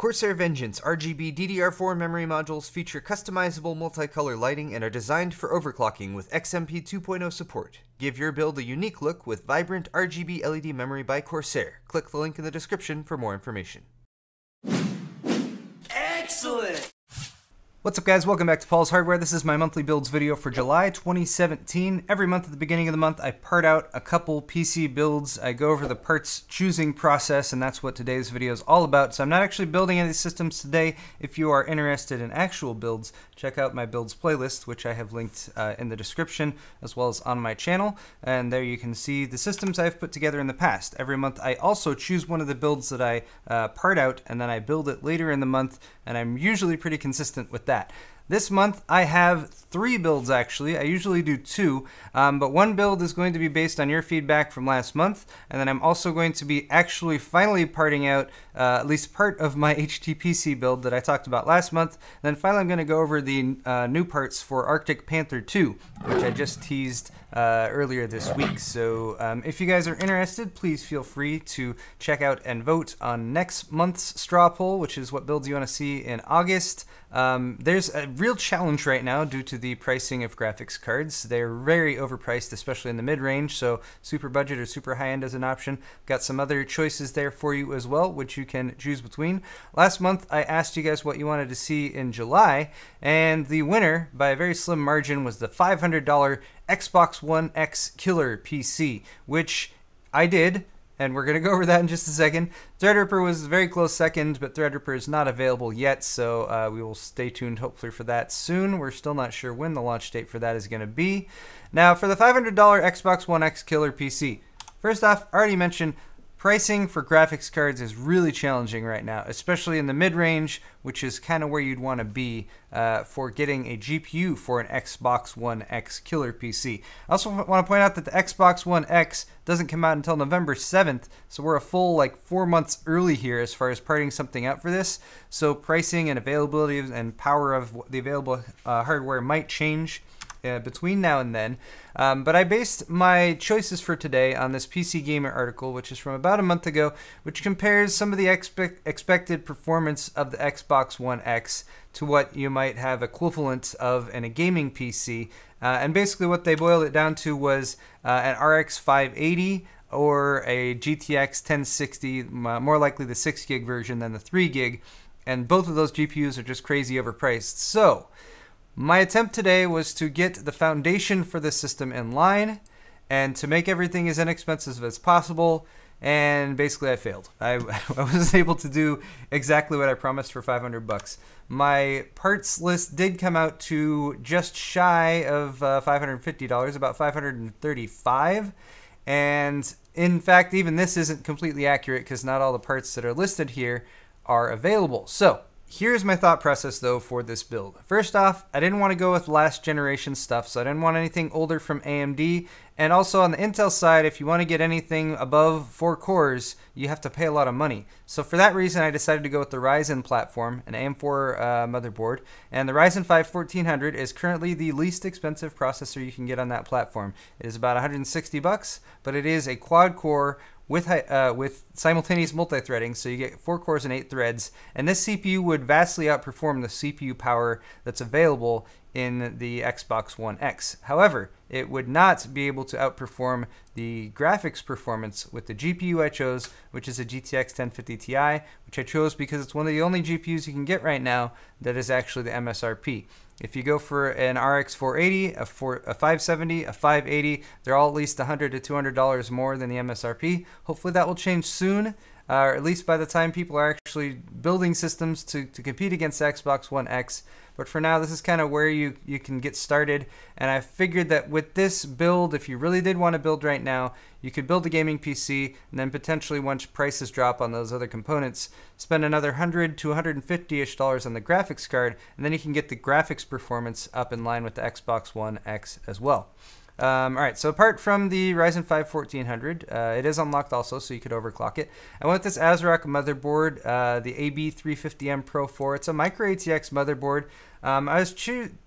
Corsair Vengeance RGB DDR4 memory modules feature customizable multicolor lighting and are designed for overclocking with XMP 2.0 support. Give your build a unique look with vibrant RGB LED memory by Corsair. Click the link in the description for more information. Excellent! What's up guys, welcome back to Paul's Hardware. This is my monthly builds video for July 2017. Every month at the beginning of the month, I part out a couple PC builds. I go over the parts choosing process, and that's what today's video is all about. So I'm not actually building any systems today. If you are interested in actual builds, check out my builds playlist, which I have linked uh, in the description as well as on my channel. And there you can see the systems I've put together in the past. Every month I also choose one of the builds that I uh, part out and then I build it later in the month. And I'm usually pretty consistent with that. This month I have three builds actually. I usually do two, um, but one build is going to be based on your feedback from last month, and then I'm also going to be actually finally parting out uh, at least part of my HTPC build that I talked about last month. And then finally I'm going to go over the uh, new parts for Arctic Panther 2, which I just teased uh, earlier this week. So um, if you guys are interested, please feel free to check out and vote on next month's straw poll, which is what builds you want to see in August. Um, there's a real challenge right now due to the pricing of graphics cards. They're very overpriced, especially in the mid-range, so super budget or super high-end is an option. Got some other choices there for you as well, which you can choose between. Last month, I asked you guys what you wanted to see in July, and the winner, by a very slim margin, was the $500 Xbox One X Killer PC, which I did and we're going to go over that in just a second. Threadripper was very close second, but Threadripper is not available yet, so uh, we will stay tuned hopefully for that soon. We're still not sure when the launch date for that is going to be. Now, for the $500 Xbox One X killer PC, first off, I already mentioned Pricing for graphics cards is really challenging right now, especially in the mid range, which is kind of where you'd want to be uh, for getting a GPU for an Xbox One X killer PC. I also want to point out that the Xbox One X doesn't come out until November 7th, so we're a full like four months early here as far as parting something out for this. So pricing and availability and power of the available uh, hardware might change uh, between now and then. Um, but I based my choices for today on this PC Gamer article, which is from about a month ago, which compares some of the expe expected performance of the Xbox One X to what you might have equivalent of in a gaming PC. Uh, and basically, what they boiled it down to was uh, an RX 580 or a GTX 1060, uh, more likely the 6 gig version than the 3 gig. And both of those GPUs are just crazy overpriced. So, my attempt today was to get the foundation for this system in line and to make everything as inexpensive as possible. And basically, I failed. I, I wasn't able to do exactly what I promised for 500 bucks. My parts list did come out to just shy of uh, $550, about 535 And in fact, even this isn't completely accurate because not all the parts that are listed here are available. So Here's my thought process though for this build. First off, I didn't want to go with last generation stuff, so I didn't want anything older from AMD. And also on the Intel side, if you want to get anything above four cores, you have to pay a lot of money. So for that reason, I decided to go with the Ryzen platform, an AM4 uh, motherboard. And the Ryzen 5 1400 is currently the least expensive processor you can get on that platform. It is about 160 bucks, but it is a quad core with, uh, with simultaneous multi-threading, so you get four cores and eight threads, and this CPU would vastly outperform the CPU power that's available in the Xbox One X. However, it would not be able to outperform the graphics performance with the GPU I chose, which is a GTX 1050 Ti, which I chose because it's one of the only GPUs you can get right now that is actually the MSRP. If you go for an RX 480, a, four, a 570, a 580, they're all at least 100 to $200 more than the MSRP. Hopefully that will change soon. Uh, or at least by the time people are actually building systems to, to compete against Xbox One X, but for now, this is kind of where you, you can get started. And I figured that with this build, if you really did want to build right now, you could build a gaming PC and then potentially once prices drop on those other components, spend another 100 to 150-ish dollars on the graphics card, and then you can get the graphics performance up in line with the Xbox One X as well. Um, all right, so apart from the Ryzen 5 1400, uh, it is unlocked also, so you could overclock it. I went with this ASRock motherboard, uh, the AB350M Pro 4. It's a micro ATX motherboard. Um, I was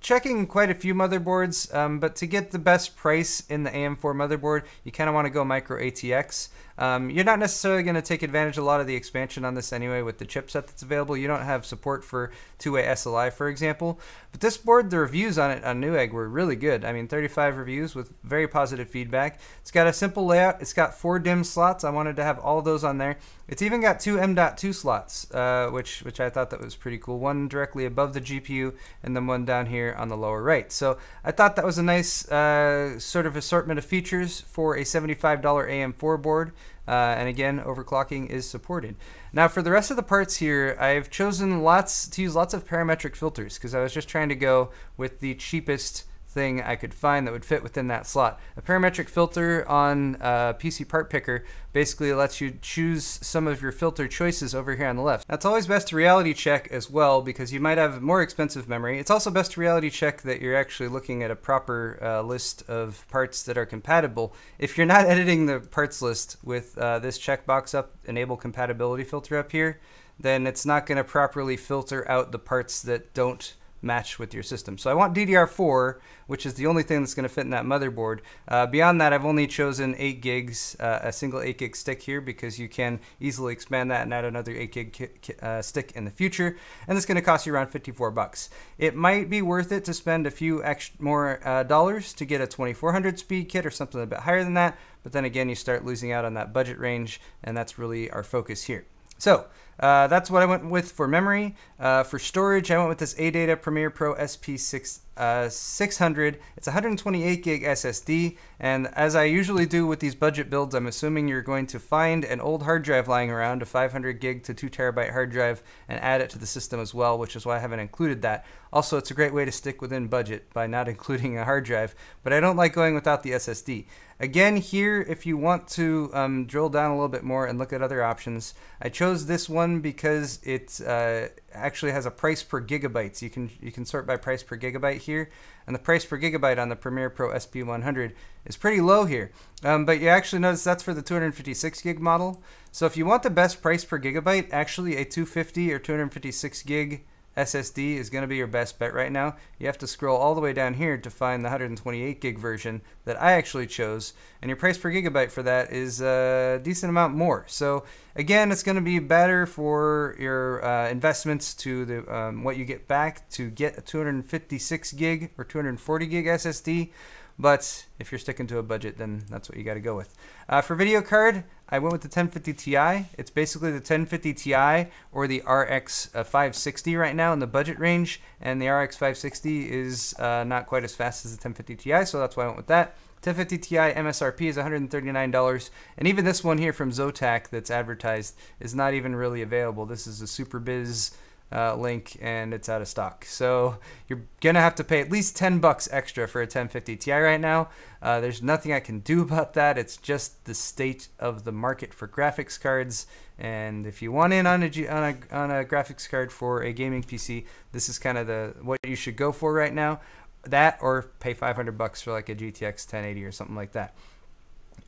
checking quite a few motherboards, um, but to get the best price in the AM4 motherboard, you kind of want to go micro ATX. Um, you're not necessarily going to take advantage of a lot of the expansion on this anyway with the chipset that's available. You don't have support for two-way SLI, for example. But this board, the reviews on it on Newegg were really good. I mean, 35 reviews with very positive feedback. It's got a simple layout. It's got four DIMM slots. I wanted to have all those on there. It's even got two M.2 slots, uh, which which I thought that was pretty cool. One directly above the GPU, and then one down here on the lower right. So I thought that was a nice uh, sort of assortment of features for a $75 AM4 board. Uh, and again, overclocking is supported. Now for the rest of the parts here, I've chosen lots to use lots of parametric filters because I was just trying to go with the cheapest thing I could find that would fit within that slot. A parametric filter on a PC Part Picker basically lets you choose some of your filter choices over here on the left. That's always best to reality check as well because you might have more expensive memory. It's also best to reality check that you're actually looking at a proper uh, list of parts that are compatible. If you're not editing the parts list with uh, this checkbox up, enable compatibility filter up here, then it's not going to properly filter out the parts that don't match with your system. So I want DDR4, which is the only thing that's going to fit in that motherboard. Uh, beyond that, I've only chosen 8 gigs, uh, a single 8 gig stick here, because you can easily expand that and add another 8 gig uh, stick in the future. And it's going to cost you around 54 bucks. It might be worth it to spend a few extra more uh, dollars to get a 2400 speed kit or something a bit higher than that. But then again, you start losing out on that budget range, and that's really our focus here. So uh, that's what I went with for memory. Uh, for storage, I went with this ADATA Premiere Pro SP600. Uh, It's 128 gig SSD, and as I usually do with these budget builds, I'm assuming you're going to find an old hard drive lying around, a 500 gig to 2 terabyte hard drive, and add it to the system as well, which is why I haven't included that. Also, it's a great way to stick within budget by not including a hard drive, but I don't like going without the SSD. Again, here, if you want to um, drill down a little bit more and look at other options, I chose this one one because it uh, actually has a price per gigabyte. So you can you can sort by price per gigabyte here, and the price per gigabyte on the Premiere Pro SP100 is pretty low here. Um, but you actually notice that's for the 256 gig model. So if you want the best price per gigabyte, actually a 250 or 256 gig SSD is going to be your best bet right now. You have to scroll all the way down here to find the 128 gig version that I actually chose, and your price per gigabyte for that is a decent amount more. So again, it's going to be better for your uh, investments to the um, what you get back to get a 256 gig or 240 gig SSD but if you're sticking to a budget, then that's what you got to go with. Uh, for video card, I went with the 1050 Ti. It's basically the 1050 Ti or the RX uh, 560 right now in the budget range, and the RX 560 is uh, not quite as fast as the 1050 Ti, so that's why I went with that. 1050 Ti MSRP is $139, and even this one here from Zotac that's advertised is not even really available. This is a Super Biz uh, link and it's out of stock. So you're gonna have to pay at least 10 bucks extra for a 1050 Ti right now. Uh, there's nothing I can do about that. It's just the state of the market for graphics cards. And if you want in on a on a on a graphics card for a gaming PC, this is kind of the what you should go for right now. That or pay 500 bucks for like a GTX 1080 or something like that.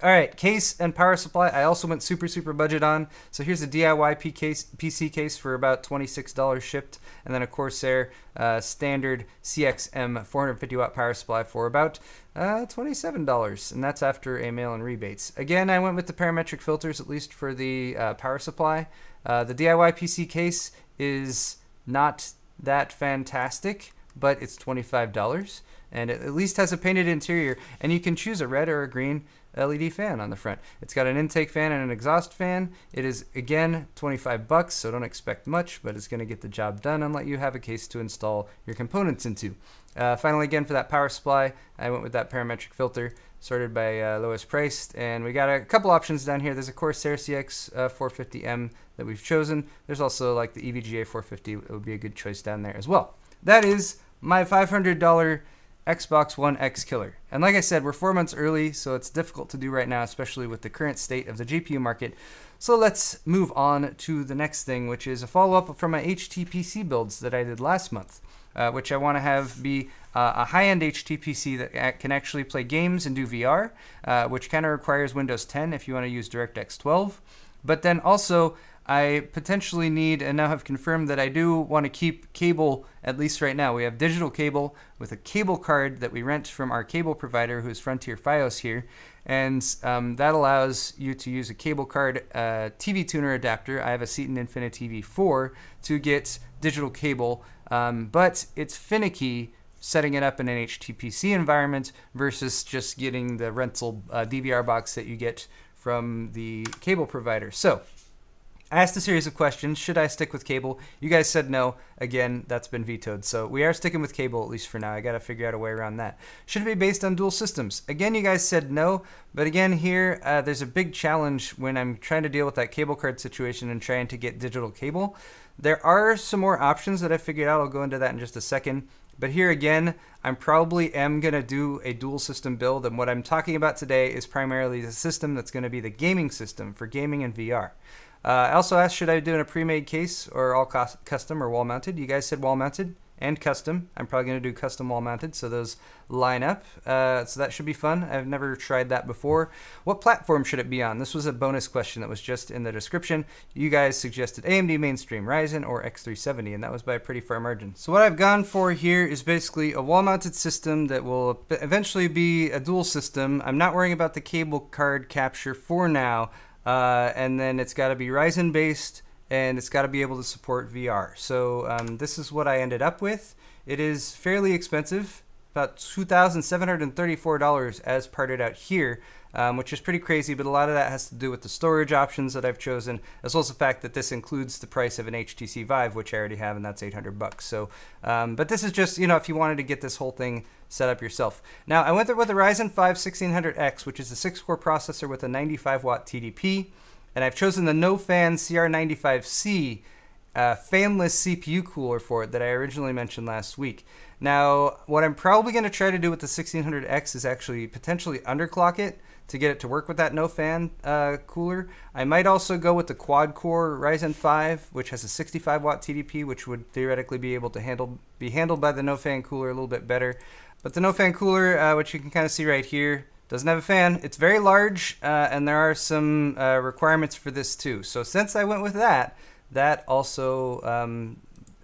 All right, case and power supply. I also went super, super budget on. So here's a DIY P case, PC case for about $26 shipped. And then a Corsair uh, standard CXM 450 watt power supply for about uh, $27. And that's after a mail and rebates. Again, I went with the parametric filters, at least for the uh, power supply. Uh, the DIY PC case is not that fantastic, but it's $25 and it at least has a painted interior and you can choose a red or a green LED fan on the front. It's got an intake fan and an exhaust fan. It is again 25 bucks, so don't expect much, but it's going to get the job done and let you have a case to install your components into. Uh, finally, again for that power supply, I went with that parametric filter sorted by uh, lowest priced, and we got a couple options down here. There's a Corsair CX uh, 450M that we've chosen. There's also like the EVGA 450 it would be a good choice down there as well. That is my $500 Xbox One X killer. And like I said, we're four months early, so it's difficult to do right now, especially with the current state of the GPU market. So let's move on to the next thing, which is a follow-up from my HTPC builds that I did last month, uh, which I want to have be uh, a high-end HTPC that can actually play games and do VR, uh, which kind of requires Windows 10 if you want to use DirectX 12. But then also I potentially need, and now have confirmed that I do want to keep cable, at least right now. We have digital cable with a cable card that we rent from our cable provider, who's Frontier Fios here. And um, that allows you to use a cable card uh, TV tuner adapter. I have a Seton Infinite TV 4 to get digital cable, um, but it's finicky setting it up in an HTPC environment versus just getting the rental uh, DVR box that you get from the cable provider. So I asked a series of questions. Should I stick with cable? You guys said no. Again, that's been vetoed. So we are sticking with cable, at least for now. I got to figure out a way around that. Should it be based on dual systems? Again, you guys said no. But again, here, uh, there's a big challenge when I'm trying to deal with that cable card situation and trying to get digital cable. There are some more options that I figured out. I'll go into that in just a second. But here again, I'm probably am going to do a dual system build. And what I'm talking about today is primarily the system that's going to be the gaming system for gaming and VR. Uh, I also asked, should I do in a pre-made case or all custom or wall-mounted? You guys said wall-mounted and custom. I'm probably going to do custom wall-mounted, so those line up. Uh, so that should be fun. I've never tried that before. What platform should it be on? This was a bonus question that was just in the description. You guys suggested AMD mainstream, Ryzen, or X370, and that was by a pretty far margin. So what I've gone for here is basically a wall-mounted system that will eventually be a dual system. I'm not worrying about the cable card capture for now, uh, and then it's got to be Ryzen based and it's got to be able to support VR. So um, this is what I ended up with. It is fairly expensive, about $2,734 as parted out here, um, which is pretty crazy, but a lot of that has to do with the storage options that I've chosen, as well as the fact that this includes the price of an HTC Vive, which I already have, and that's 800 bucks. So, um, but this is just, you know, if you wanted to get this whole thing set up yourself. Now, I went with a Ryzen 5 1600X, which is a six core processor with a 95 watt TDP, and I've chosen the No Fan CR95C uh, fanless CPU cooler for it that I originally mentioned last week. Now, what I'm probably going to try to do with the 1600X is actually potentially underclock it to get it to work with that no fan uh, cooler. I might also go with the quad core Ryzen 5, which has a 65 watt TDP, which would theoretically be able to handle be handled by the no fan cooler a little bit better. But the no fan cooler, uh, which you can kind of see right here, doesn't have a fan. It's very large, uh, and there are some uh, requirements for this too. So since I went with that, that also um,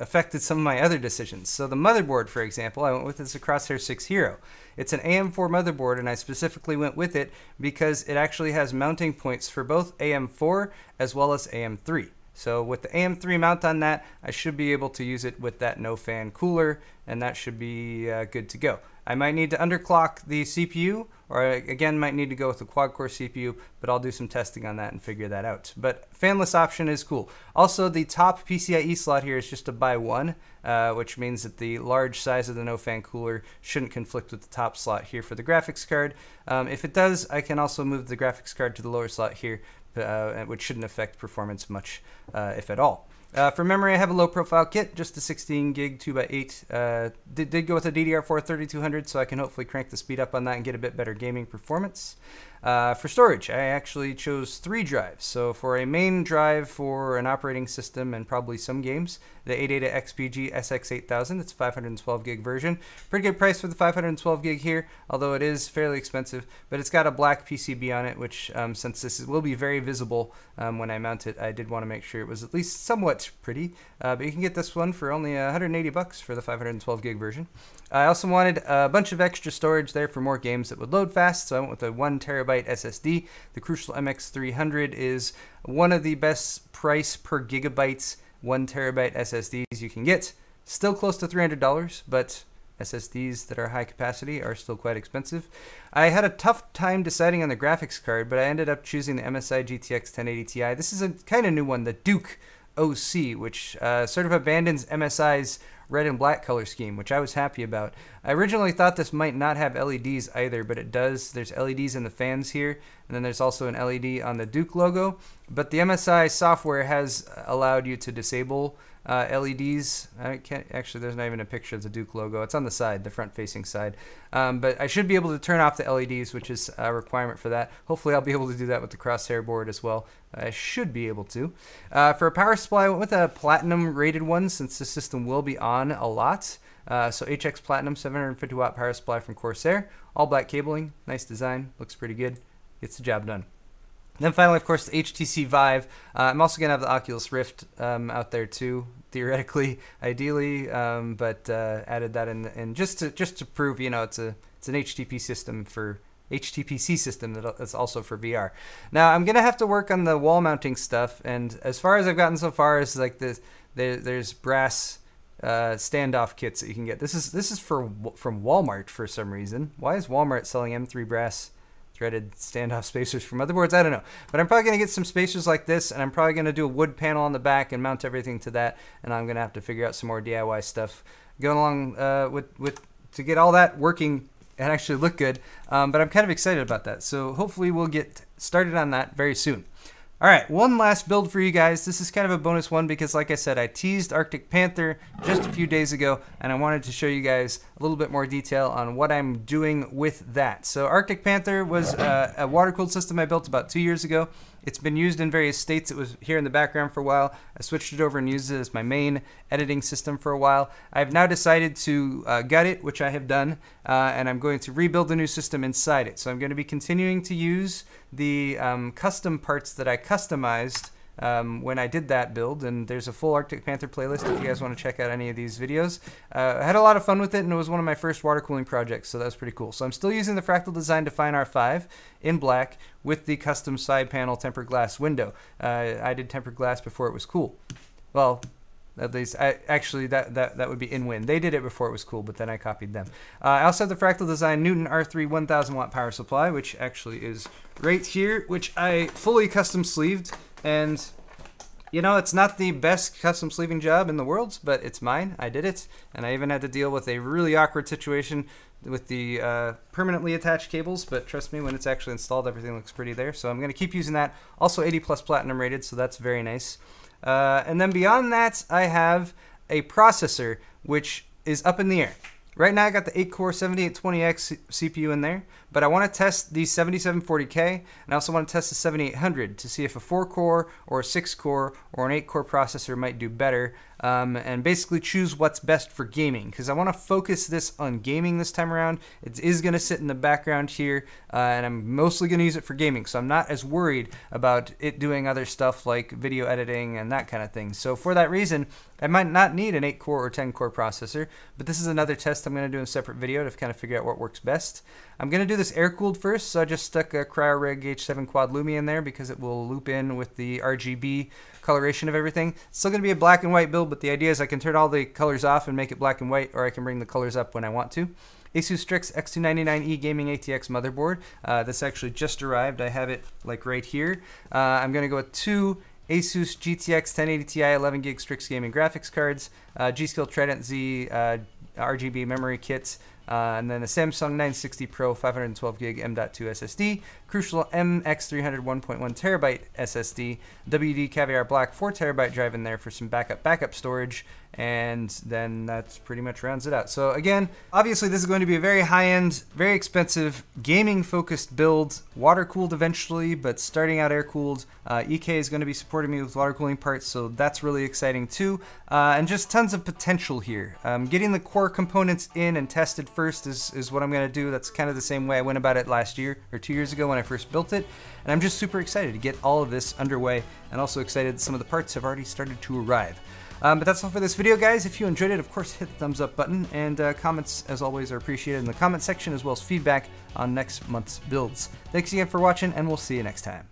affected some of my other decisions. So the motherboard, for example, I went with is a Crosshair 6 Hero. It's an AM4 motherboard, and I specifically went with it because it actually has mounting points for both AM4 as well as AM3. So with the AM3 mount on that, I should be able to use it with that no fan cooler, and that should be uh, good to go. I might need to underclock the CPU, or I, again, might need to go with the quad-core CPU, but I'll do some testing on that and figure that out. But fanless option is cool. Also, the top PCIe slot here is just a buy one, uh, which means that the large size of the no fan cooler shouldn't conflict with the top slot here for the graphics card. Um, if it does, I can also move the graphics card to the lower slot here, uh, which shouldn't affect performance much, uh, if at all. Uh, for memory, I have a low profile kit, just a 16 gig 2x8. Uh, did, did, go with a DDR4 3200, so I can hopefully crank the speed up on that and get a bit better gaming performance. Uh, for storage, I actually chose three drives. So for a main drive for an operating system and probably some games, the ADATA XPG SX8000, it's 512 gig version. Pretty good price for the 512 gig here, although it is fairly expensive, but it's got a black PCB on it, which um, since this will be very visible um, when I mount it, I did want to make sure it was at least somewhat pretty. Uh, but you can get this one for only 180 bucks for the 512 gig version. I also wanted a bunch of extra storage there for more games that would load fast, so I went with a one terabyte terabyte SSD. The Crucial MX300 is one of the best price per gigabytes one terabyte SSDs you can get. Still close to $300, but SSDs that are high capacity are still quite expensive. I had a tough time deciding on the graphics card, but I ended up choosing the MSI GTX 1080 Ti. This is a kind of new one, the Duke OC, which uh, sort of abandons MSI's red and black color scheme, which I was happy about. I originally thought this might not have LEDs either, but it does. There's LEDs in the fans here, and then there's also an LED on the Duke logo. But the MSI software has allowed you to disable uh, LEDs. I can't actually. There's not even a picture of the Duke logo. It's on the side, the front-facing side. Um, but I should be able to turn off the LEDs, which is a requirement for that. Hopefully, I'll be able to do that with the crosshair board as well. I should be able to. Uh, for a power supply, I went with a platinum-rated one since the system will be on a lot. Uh, so HX Platinum 750 watt power supply from Corsair, all black cabling, nice design, looks pretty good, gets the job done. then finally, of course, the HTC Vive. Uh, I'm also going to have the Oculus Rift um, out there too theoretically, ideally, um, but uh, added that in, just to just to prove, you know, it's a it's an HTTP system for HTPC system that's also for VR. Now I'm gonna have to work on the wall mounting stuff, and as far as I've gotten so far is like this. there's brass uh, standoff kits that you can get. This is this is for from Walmart for some reason. Why is Walmart selling M3 brass threaded standoff spacers from motherboards. I don't know. But I'm probably going to get some spacers like this, and I'm probably going to do a wood panel on the back and mount everything to that, and I'm going to have to figure out some more DIY stuff going along uh, with, with to get all that working and actually look good. Um, but I'm kind of excited about that. So hopefully we'll get started on that very soon. All right, one last build for you guys. This is kind of a bonus one because like I said, I teased Arctic Panther just a few days ago and I wanted to show you guys a little bit more detail on what I'm doing with that. So Arctic Panther was uh, a water-cooled system I built about two years ago. It's been used in various states. It was here in the background for a while. I switched it over and used it as my main editing system for a while. I've now decided to uh, gut it, which I have done, uh, and I'm going to rebuild a new system inside it. So I'm going to be continuing to use the um, custom parts that I customized um, when I did that build. And there's a full Arctic Panther playlist if you guys want to check out any of these videos. Uh, I had a lot of fun with it, and it was one of my first water cooling projects, so that was pretty cool. So I'm still using the Fractal Design Define R5 in black with the custom side panel tempered glass window. Uh, I did tempered glass before it was cool. Well, at least I, actually that, that that would be in win they did it before it was cool but then i copied them uh, i also have the fractal design newton r3 1000 watt power supply which actually is right here which i fully custom sleeved and you know, it's not the best custom sleeving job in the world, but it's mine. I did it, and I even had to deal with a really awkward situation with the uh, permanently attached cables. But trust me, when it's actually installed, everything looks pretty there. So I'm going to keep using that. Also 80 plus platinum rated, so that's very nice. Uh, and then beyond that, I have a processor which is up in the air. Right now, I got the 8 core 7820X CPU in there, but I want to test the 7740K and I also want to test the 7800 to see if a 4-core or a 6-core or an 8-core processor might do better um, and basically choose what's best for gaming because I want to focus this on gaming this time around. It is going to sit in the background here uh, and I'm mostly going to use it for gaming so I'm not as worried about it doing other stuff like video editing and that kind of thing. So for that reason, I might not need an 8-core or 10-core processor, but this is another test I'm going to do in a separate video to kind of figure out what works best. I'm going to do this air cooled first, so I just stuck a CryoRig H7 Quad Lumi in there because it will loop in with the RGB coloration of everything. It's still going to be a black and white build, but the idea is I can turn all the colors off and make it black and white, or I can bring the colors up when I want to. Asus Strix X299E Gaming ATX motherboard. Uh, this actually just arrived. I have it like right here. Uh, I'm going to go with two Asus GTX 1080 Ti 11 gig Strix gaming graphics cards, uh, G-Skill Trident Z uh, RGB memory kits, uh, and then a Samsung 960 Pro 512 gig M.2 SSD, Crucial MX300 1.1 terabyte SSD, WD Caviar Black 4 terabyte drive in there for some backup backup storage, and then that's pretty much rounds it out. So again, obviously this is going to be a very high-end, very expensive, gaming-focused build, water-cooled eventually, but starting out air-cooled. Uh, EK is going to be supporting me with water cooling parts, so that's really exciting too. Uh, and just tons of potential here. Um, getting the core components in and tested first is, is what I'm going to do. That's kind of the same way I went about it last year, or two years ago when I first built it. And I'm just super excited to get all of this underway, and also excited some of the parts have already started to arrive. Um, but that's all for this video, guys. If you enjoyed it, of course, hit the thumbs up button. And uh, comments, as always, are appreciated in the comment section, as well as feedback on next month's builds. Thanks again for watching, and we'll see you next time.